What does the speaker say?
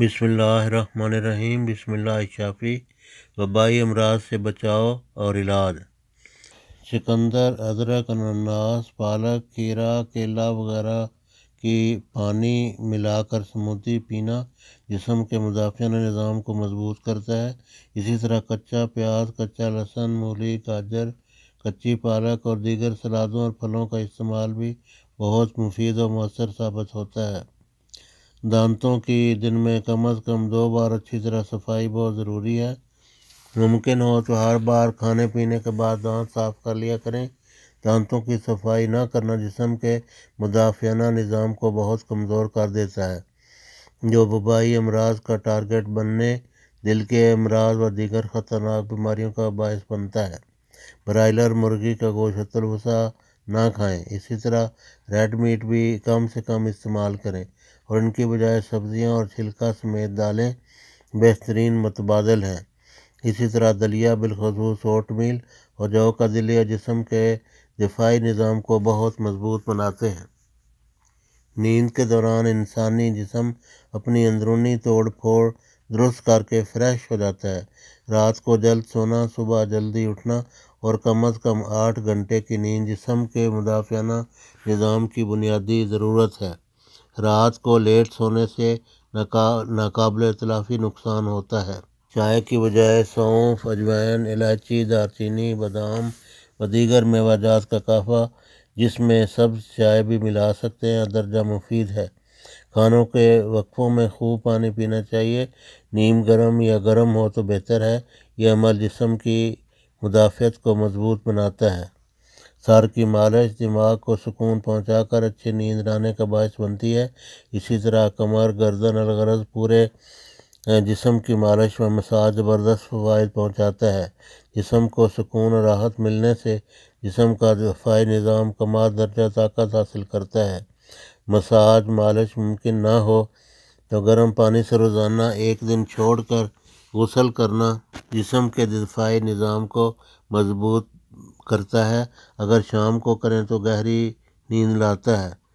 बिसमीम बसमिल्लाशाफ़ी वबाई अमराज से बचाव और इलाज सिकंदर अदरक अनानास पालक खीरा केला वगैरह की पानी मिलाकर स्मूदी पीना जिसम के मुदाफ़ाना निज़ाम को मजबूत करता है इसी तरह कच्चा प्याज कच्चा लहसुन मूली गाजर कच्ची पालक और दीगर सलादों और फलों का इस्तेमाल भी बहुत मुफीद और मौसर साबित होता है दांतों की दिन में कम अज़ कम दो बार अच्छी तरह सफाई बहुत ज़रूरी है मुमकिन हो तो हर बार खाने पीने के बाद दांत साफ़ कर लिया करें दांतों की सफाई ना करना जिसम के मुदाफ़ाना निज़ाम को बहुत कमज़ोर कर देता है जो वबाई अमराज का टारगेट बनने दिल के अमराज व दीगर ख़तरनाक बीमारियों का बायस बनता है ब्रायलर मुर्गी का गोश्त ना खाएं इसी तरह रेड मीट भी कम से कम इस्तेमाल करें और इनके बजाय सब्ज़ियां और छिलका समेत दालें बेहतरीन मतबादल हैं इसी तरह दलिया बिलखसूस ओट मील और जौ का दिलिया जिसम के दिफाई निज़ाम को बहुत मजबूत बनाते हैं नींद के दौरान इंसानी जिसम अपनी अंदरूनी तोड़ फोड़ दुरुस्त करके फ्रेश हो जाता है रात को जल्द सोना सुबह जल्दी उठना और कम अज़ कम आठ घंटे की नींद जिसम के मुदाफ़ाना निज़ाम की बुनियादी ज़रूरत है रात को लेट सोने से नाका नाकबल तलाफी नुकसान होता है चाय की बजाय सौंफ अजवाइन इलायची दारचीनी बादाम व दीगर मेवाजात का काफ़ा जिसमें सब्ज़ चाय भी मिला सकते हैं दर्जा मुफीद है खानों के वक्फ़ों में खूब पानी पीना चाहिए नीम गर्म या गर्म हो तो बेहतर है यह अमल जिसम की मुदाफ़त को मजबूत बनाता है सार की मालिश दिमाग को सुकून पहुंचाकर अच्छी नींद आने का बायस बनती है इसी तरह कमर गर्दन अलगरज पूरे जिसम की मालिश व मसाज ज़बरदस्त फ़वाद पहुँचाता है जिसम को सुकून और राहत मिलने से जिसम का दफाई निज़ाम कमाल दर्जा ताकत हासिल करता है मसाज मालिश मुमकिन ना हो तो गर्म पानी से रोज़ाना एक दिन छोड़ कर गसल करना जिसम के दिफाई निज़ाम को मजबूत करता है अगर शाम को करें तो गहरी नींद लाता है